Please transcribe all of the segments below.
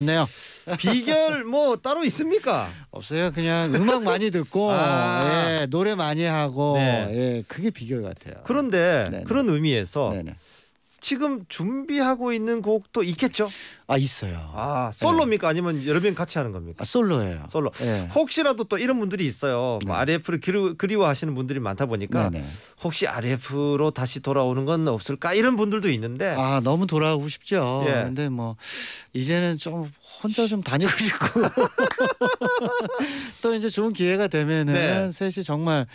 네요. 비결 뭐 따로 있습니까? 없어요. 그냥 음악 많이 듣고 아. 예, 노래 많이 하고 네. 예, 그게 비결 같아요. 그런데 네네. 그런 의미에서 네네. 지금 준비하고 있는 곡도 있겠죠? 아 있어요. 아 솔로입니까 예. 아니면 여러 명 같이 하는 겁니까? 아, 솔로예요. 솔로. 예. 혹시라도 또 이런 분들이 있어요. 뭐 네. 뭐 RF를 그리, 그리워하시는 분들이 많다 보니까 네네. 네. 혹시 RF로 다시 돌아오는 건 없을까 이런 분들도 있는데 아 너무 돌아오고 싶죠. 예. 근데 뭐 이제는 좀 혼자 좀 다니고 싶고 또 이제 좋은 기회가 되면은 네. 셋이 정말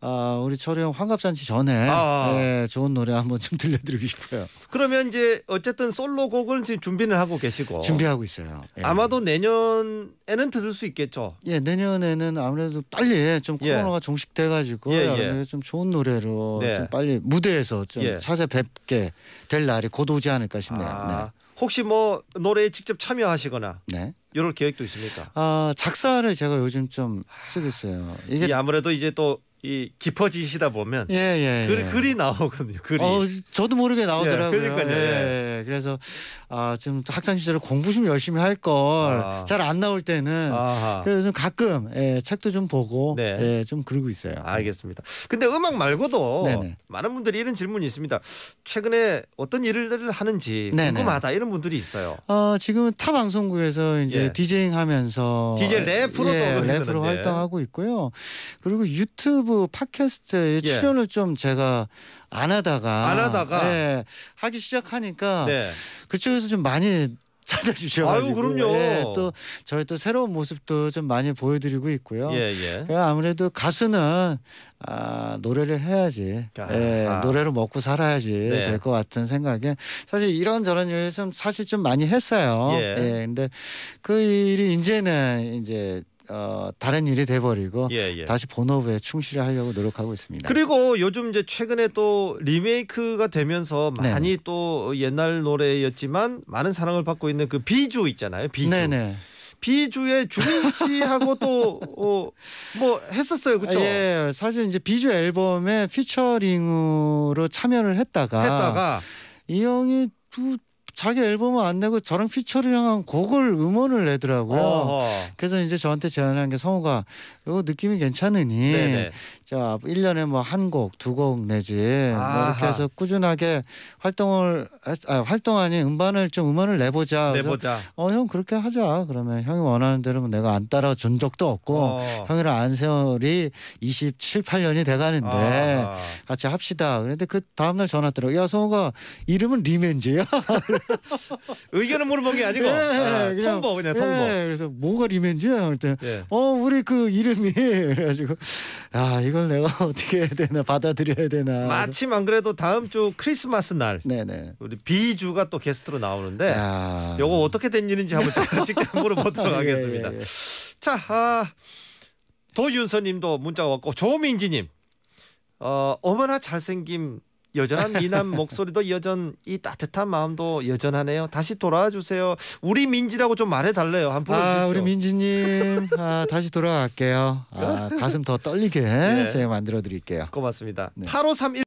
아, 우리 철이 형 환갑잔치 전에 아, 아. 네, 좋은 노래 한번 좀 들려드리고 싶어요. 그러면 이제 어쨌든 솔로곡을 지금 준비는 하고 계시고 준비하고 있어요. 예. 아마도 내년에는 들을 수 있겠죠. 예, 내년에는 아무래도 빨리 예, 좀 예. 코로나가 예. 종식돼 가지고 예, 예. 좀 좋은 노래로 네. 좀 빨리 무대에서 좀 예. 찾아뵙게 될 날이 곧 오지 않을까 싶네요. 아, 네. 혹시 뭐 노래에 직접 참여하시거나 네. 이럴 계획도 있습니까? 아, 작사를 제가 요즘 좀 쓰고 있어요. 이게 아무래도 이제 또이 깊어지시다 보면 예, 예, 예. 글, 예. 글이 나오거든요. 글이. 어, 저도 모르게 나오더라고요. 예, 그러니까요. 예. 예, 예. 그래서 아, 지금 학창 시절 공부 좀 열심히 할 걸 잘안 아. 나올 때는 아하. 그래서 좀 가끔 예, 책도 좀 보고 네. 예, 좀 그러고 있어요. 알겠습니다. 근데 음악 말고도 네네. 네. 많은 분들이 이런 질문이 있습니다. 최근에 어떤 일을 하는지 네네. 네. 궁금하다 이런 분들이 있어요. 어, 지금타 방송국에서 이제 예. 디제잉 하면서 디제 랩으로도 예, 랩으로 활동하고 있고요. 그리고 유튜브 유튜브 팟캐스트에 예. 출연을 좀 제가 안 하다가 안 하다가 예, 하기 시작하니까 네. 그쪽에서 좀 많이 찾아주셔가지고 아유, 그럼요. 예, 또 저희 또 새로운 모습도 좀 많이 보여드리고 있고요. 예, 예. 예 아무래도 가수는 아, 노래를 해야지 아, 예, 아. 노래로 먹고 살아야지 네. 될것 같은 생각에 사실 이런 저런 일을 좀 사실 좀 많이 했어요. 예. 예 근데 그 일이 이제는 이제 어, 다른 일이 돼버리고 예, 예. 다시 본업에 충실하려고 노력하고 있습니다. 그리고 요즘 이제 최근에 또 리메이크가 되면서 네. 많이 네. 또 옛날 노래였지만 많은 사랑을 받고 있는 그 비주 있잖아요. 비주. 네네. 비주의 주민 씨하고 또뭐 어, 뭐 했었어요, 그렇죠? 예, 사실 이제 비주 앨범에 피처링으로 참여를 했다가 했다가 이 형이 두 자기 앨범을 안 내고 저랑 피처링한 곡을 음원을 내더라고 어허. 그래서 이제 저한테 제안한 게 성우가 이거 느낌이 괜찮으니 자 1년에 뭐 한 곡, 두 곡 내지 뭐 이렇게 해서 꾸준하게 활동을 아, 활동 아니 음반을 좀 음원을 내보자. 내보자. 어 형 그렇게 하자. 그러면 형이 원하는 대로 뭐 내가 안 따라 준 적도 없고 어. 형이랑 안 세월이 27, 8년이 돼가는데 아하. 같이 합시다. 그런데 그 다음날 전화 왔더야 성우가 이름은 리맨즈야. 의견을 물어본 게 아니고 예, 예, 아, 그냥, 통보 그냥 예, 통보. 그래서 뭐가 리벤지야? 그때 예. 어 우리 그 이름이 그래가지고 아 이걸 내가 어떻게 해야 되나 받아들여야 되나. 마침 안 그래도 다음 주 크리스마스 날 네네. 우리 비주가 또 게스트로 나오는데 아... 요거 어떻게 된 일인지 한번 제가 직접 물어보도록 예, 하겠습니다. 예, 예, 자 아, 도윤서님도 문자 왔고 조민지님 어, 어머나 잘생김 여전한 미남 목소리도 여전 이 따뜻한 마음도 여전하네요. 다시 돌아와 주세요. 우리 민지라고 좀 말해 달래요. 한 번. 아, 우리 민지님. 아, 다시 돌아갈게요. 아, 가슴 더 떨리게 네. 제가 만들어 드릴게요. 고맙습니다. 네. 8531